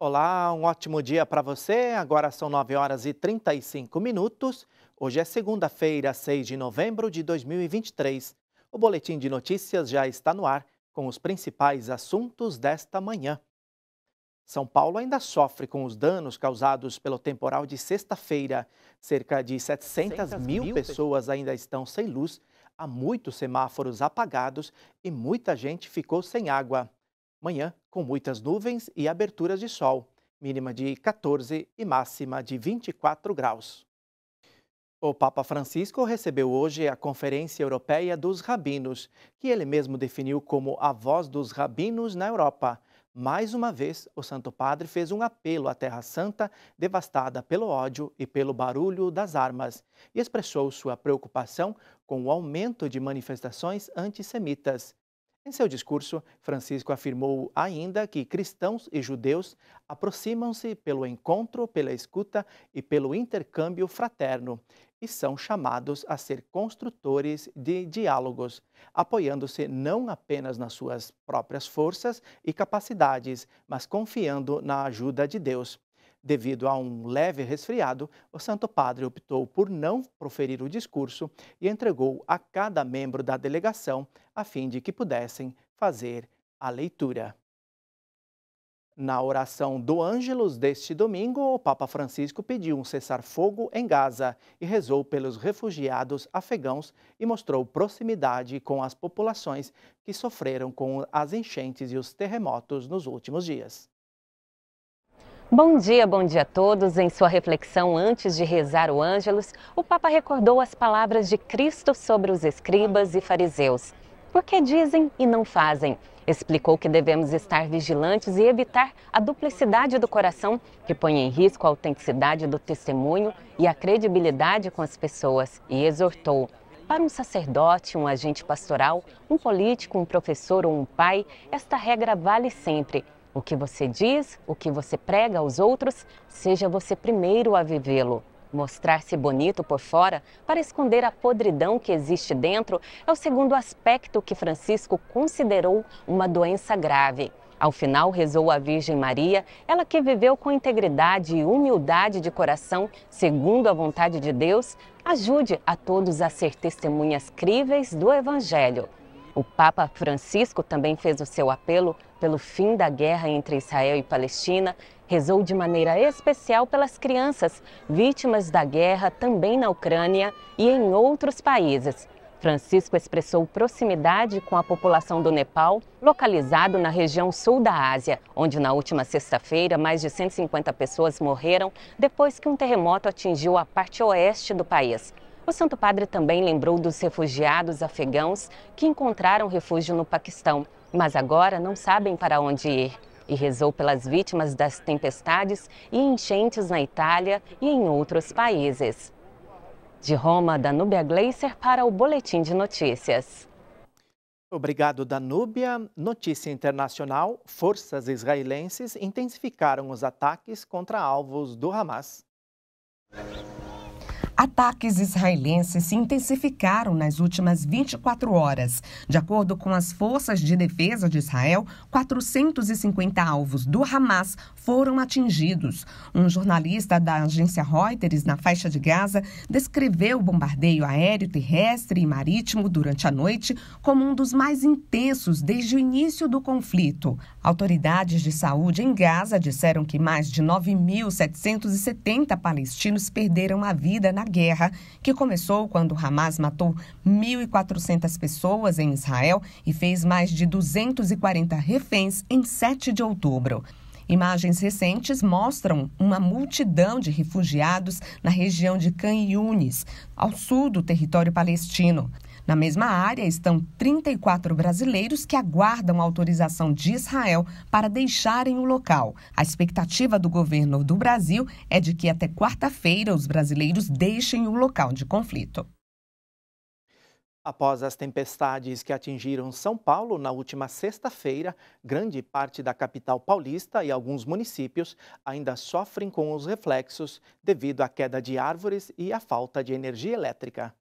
Olá, um ótimo dia para você. Agora são 9 horas e 35 minutos. Hoje é segunda-feira, 6 de novembro de 2023. O boletim de notícias já está no ar com os principais assuntos desta manhã. São Paulo ainda sofre com os danos causados pelo temporal de sexta-feira. Cerca de 700 mil, mil pessoas ainda estão sem luz, há muitos semáforos apagados e muita gente ficou sem água. Manhã com muitas nuvens e aberturas de sol, mínima de 14 e máxima de 24 graus. O Papa Francisco recebeu hoje a Conferência Europeia dos Rabinos, que ele mesmo definiu como a voz dos rabinos na Europa. Mais uma vez, o Santo Padre fez um apelo à Terra Santa, devastada pelo ódio e pelo barulho das armas, e expressou sua preocupação com o aumento de manifestações antissemitas. Em seu discurso, Francisco afirmou ainda que cristãos e judeus aproximam-se pelo encontro, pela escuta e pelo intercâmbio fraterno e são chamados a ser construtores de diálogos, apoiando-se não apenas nas suas próprias forças e capacidades, mas confiando na ajuda de Deus. Devido a um leve resfriado, o Santo Padre optou por não proferir o discurso e entregou a cada membro da delegação a fim de que pudessem fazer a leitura. Na oração do Ângelus deste domingo, o Papa Francisco pediu um cessar-fogo em Gaza e rezou pelos refugiados afegãos e mostrou proximidade com as populações que sofreram com as enchentes e os terremotos nos últimos dias. Bom dia, bom dia a todos. Em sua reflexão antes de rezar o Ângelus, o Papa recordou as palavras de Cristo sobre os escribas e fariseus. Por que dizem e não fazem? Explicou que devemos estar vigilantes e evitar a duplicidade do coração, que põe em risco a autenticidade do testemunho e a credibilidade com as pessoas, e exortou: para um sacerdote, um agente pastoral, um político, um professor ou um pai, esta regra vale sempre. O que você diz, o que você prega aos outros, seja você primeiro a vivê-lo. Mostrar-se bonito por fora para esconder a podridão que existe dentro é o segundo aspecto que Francisco considerou uma doença grave. Ao final, rezou a Virgem Maria, ela que viveu com integridade e humildade de coração, segundo a vontade de Deus, ajude a todos a ser testemunhas críveis do Evangelho. O Papa Francisco também fez o seu apelo pelo fim da guerra entre Israel e Palestina, rezou de maneira especial pelas crianças vítimas da guerra também na Ucrânia e em outros países. Francisco expressou proximidade com a população do Nepal, localizado na região sul da Ásia, onde na última sexta-feira mais de 150 pessoas morreram depois que um terremoto atingiu a parte oeste do país. O Santo Padre também lembrou dos refugiados afegãos que encontraram refúgio no Paquistão mas agora não sabem para onde ir. E rezou pelas vítimas das tempestades e enchentes na Itália e em outros países. De Roma, Danúbia Gleiser para o Boletim de Notícias. Obrigado, Danúbia. Notícia internacional: forças israelenses intensificaram os ataques contra alvos do Hamas. Ataques israelenses se intensificaram nas últimas 24 horas. De acordo com as forças de defesa de Israel, 450 alvos do Hamas foram atingidos. Um jornalista da agência Reuters na faixa de Gaza descreveu o bombardeio aéreo, terrestre e marítimo durante a noite como um dos mais intensos desde o início do conflito. Autoridades de saúde em Gaza disseram que mais de 9.770 palestinos perderam a vida na guerra, que começou quando Hamas matou 1.400 pessoas em Israel e fez mais de 240 reféns em 7 de outubro. Imagens recentes mostram uma multidão de refugiados na região de Khan ao sul do território palestino. Na mesma área estão 34 brasileiros que aguardam autorização de Israel para deixarem o local. A expectativa do governo do Brasil é de que até quarta-feira os brasileiros deixem o local de conflito. Após as tempestades que atingiram São Paulo na última sexta-feira, grande parte da capital paulista e alguns municípios ainda sofrem com os reflexos devido à queda de árvores e à falta de energia elétrica.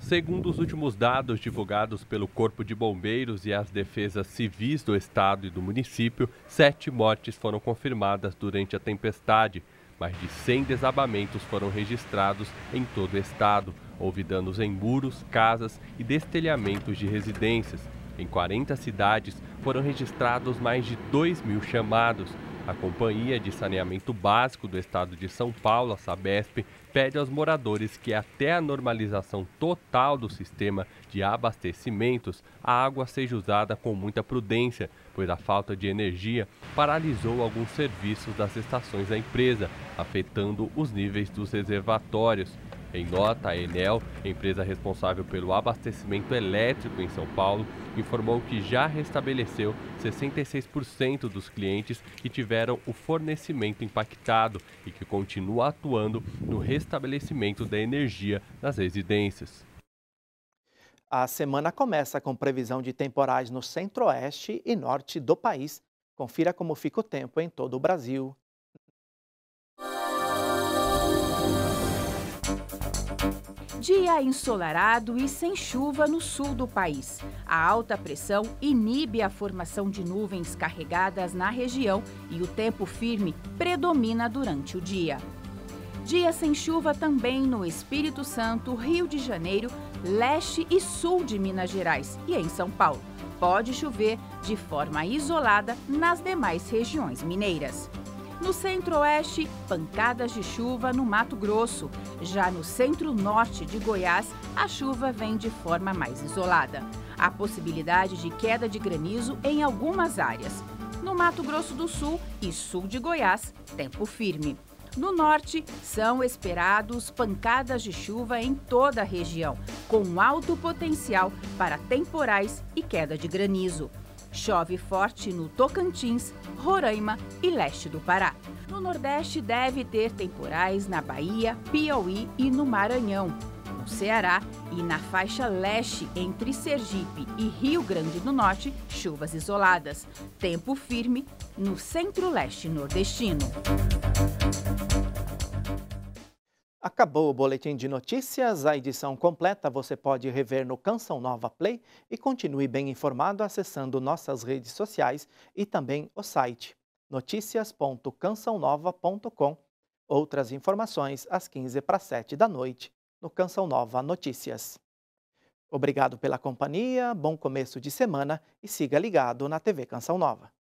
Segundo os últimos dados divulgados pelo Corpo de Bombeiros e as defesas civis do estado e do município, sete mortes foram confirmadas durante a tempestade. Mais de 100 desabamentos foram registrados em todo o estado. Houve danos em muros, casas e destelhamentos de residências. Em 40 cidades foram registrados mais de 2 mil chamados. A Companhia de Saneamento Básico do Estado de São Paulo, a Sabesp, pede aos moradores que até a normalização total do sistema de abastecimentos, a água seja usada com muita prudência, pois a falta de energia paralisou alguns serviços das estações da empresa, afetando os níveis dos reservatórios. Em nota, a Enel, empresa responsável pelo abastecimento elétrico em São Paulo, informou que já restabeleceu 66% dos clientes que tiveram o fornecimento impactado e que continua atuando no restabelecimento da energia nas residências. A semana começa com previsão de temporais no centro-oeste e norte do país. Confira como fica o tempo em todo o Brasil. Dia ensolarado e sem chuva no sul do país. A alta pressão inibe a formação de nuvens carregadas na região e o tempo firme predomina durante o dia. Dia sem chuva também no Espírito Santo, Rio de Janeiro, leste e sul de Minas Gerais e em São Paulo. Pode chover de forma isolada nas demais regiões mineiras. No centro-oeste, pancadas de chuva no Mato Grosso. Já no centro-norte de Goiás, a chuva vem de forma mais isolada. Há possibilidade de queda de granizo em algumas áreas. No Mato Grosso do Sul e sul de Goiás, tempo firme. No norte, são esperados pancadas de chuva em toda a região, com alto potencial para temporais e queda de granizo. Chove forte no Tocantins, Roraima e leste do Pará. No Nordeste, deve ter temporais na Bahia, Piauí e no Maranhão. No Ceará e na faixa leste entre Sergipe e Rio Grande do Norte, chuvas isoladas. Tempo firme no centro-leste nordestino. Acabou o boletim de notícias. A edição completa você pode rever no Canção Nova Play e continue bem informado acessando nossas redes sociais e também o site noticias.cançãonova.com. Outras informações às 15 para 7 da noite no Canção Nova Notícias. Obrigado pela companhia, bom começo de semana e siga ligado na TV Canção Nova.